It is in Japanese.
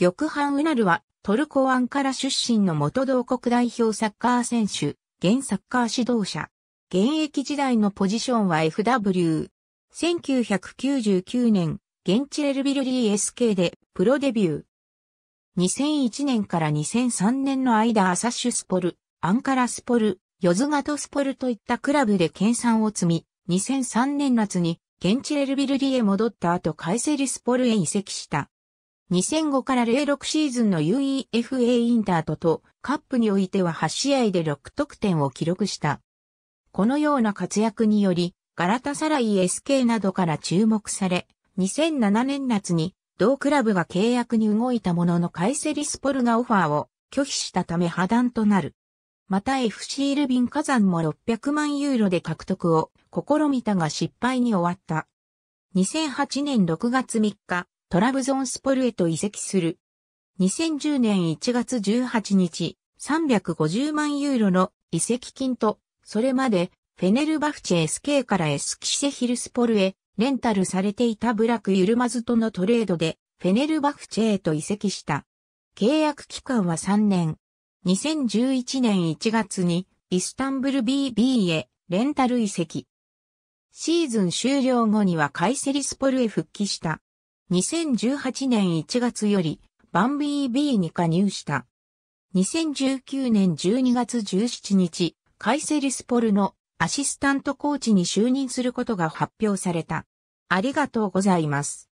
玉藩うなるは、トルコアンカラ出身の元同国代表サッカー選手、現サッカー指導者。現役時代のポジションは FW。1999年、現地レルビル DSK でプロデビュー。2001年から2003年の間アサッシュスポル、アンカラスポル、ヨズガトスポルといったクラブで研鑽を積み、2003年夏に現地レルビル D へ戻った後カイセリスポルへ移籍した。2005から06シーズンの UEFA インタートとカップにおいては8試合で6得点を記録した。このような活躍により、ガラタサライ SK などから注目され、2007年夏に同クラブが契約に動いたもののカイセリスポルがオファーを拒否したため破談となる。また FC ルビン火山も600万ユーロで獲得を試みたが失敗に終わった。2008年6月3日、トラブゾンスポルへと移籍する。2010年1月18日、350万ユーロの移籍金と、それまでフェネルバフチェ SK からエスキシェヒルスポルへレンタルされていたブラク・ユルマズとのトレードで、フェネルバフチェへと移籍した。契約期間は3年。2011年1月にイスタンブル BB へレンタル移籍。シーズン終了後にはカイセリスポルへ復帰した。2018年1月より、バンビー B に加入した。2019年12月17日、カイセリスポルのアシスタントコーチに就任することが発表された。ありがとうございます。